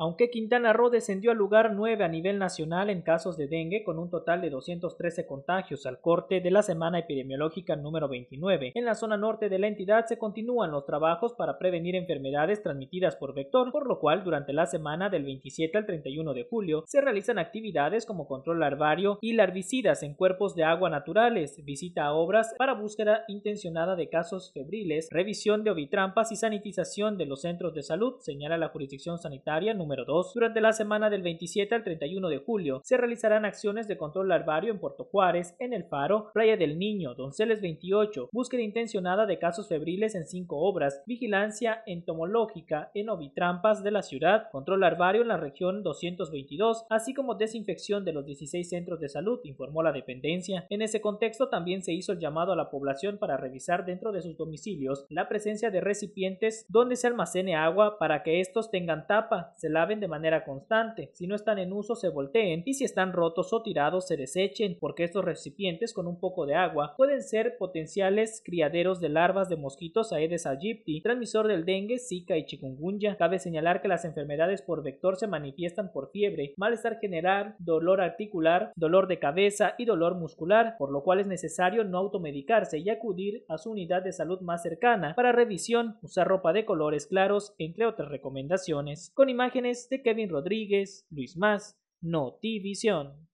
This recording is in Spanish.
Aunque Quintana Roo descendió al lugar 9 a nivel nacional en casos de dengue, con un total de 213 contagios al corte de la semana epidemiológica número 29, en la zona norte de la entidad se continúan los trabajos para prevenir enfermedades transmitidas por vector, por lo cual durante la semana del 27 al 31 de julio se realizan actividades como control larvario y larvicidas en cuerpos de agua naturales, visita a obras para búsqueda intencionada de casos febriles, revisión de ovitrampas y sanitización de los centros de salud, señala la jurisdicción sanitaria número número 2, durante la semana del 27 al 31 de julio se realizarán acciones de control larvario en Puerto Juárez, en El Faro, Playa del Niño, Donceles 28, búsqueda intencionada de casos febriles en cinco obras, vigilancia entomológica en ovitrampas de la ciudad, control larvario en la región 222, así como desinfección de los 16 centros de salud, informó la dependencia. En ese contexto también se hizo el llamado a la población para revisar dentro de sus domicilios la presencia de recipientes donde se almacene agua para que estos tengan tapa, laven de manera constante. Si no están en uso, se volteen y si están rotos o tirados, se desechen, porque estos recipientes con un poco de agua pueden ser potenciales criaderos de larvas de mosquitos Aedes aegypti, transmisor del dengue, zika y chikungunya. Cabe señalar que las enfermedades por vector se manifiestan por fiebre, malestar general, dolor articular, dolor de cabeza y dolor muscular, por lo cual es necesario no automedicarse y acudir a su unidad de salud más cercana para revisión, usar ropa de colores claros, entre otras recomendaciones. Con imágenes de este Kevin Rodríguez, Luis Más, Notivisión.